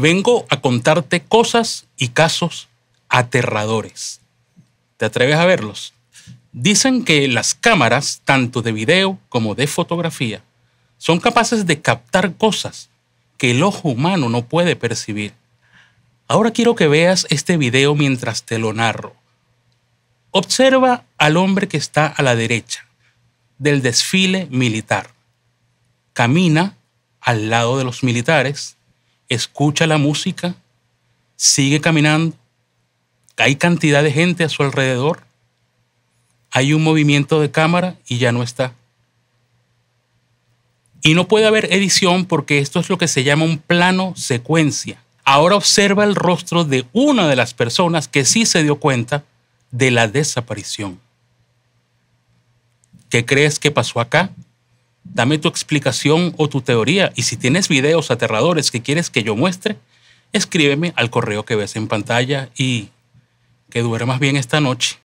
Vengo a contarte cosas y casos aterradores. ¿Te atreves a verlos? Dicen que las cámaras, tanto de video como de fotografía, son capaces de captar cosas que el ojo humano no puede percibir. Ahora quiero que veas este video mientras te lo narro. Observa al hombre que está a la derecha del desfile militar. Camina al lado de los militares escucha la música, sigue caminando, hay cantidad de gente a su alrededor, hay un movimiento de cámara y ya no está. Y no puede haber edición porque esto es lo que se llama un plano secuencia. Ahora observa el rostro de una de las personas que sí se dio cuenta de la desaparición. ¿Qué crees que pasó acá? dame tu explicación o tu teoría. Y si tienes videos aterradores que quieres que yo muestre, escríbeme al correo que ves en pantalla y que duermas bien esta noche.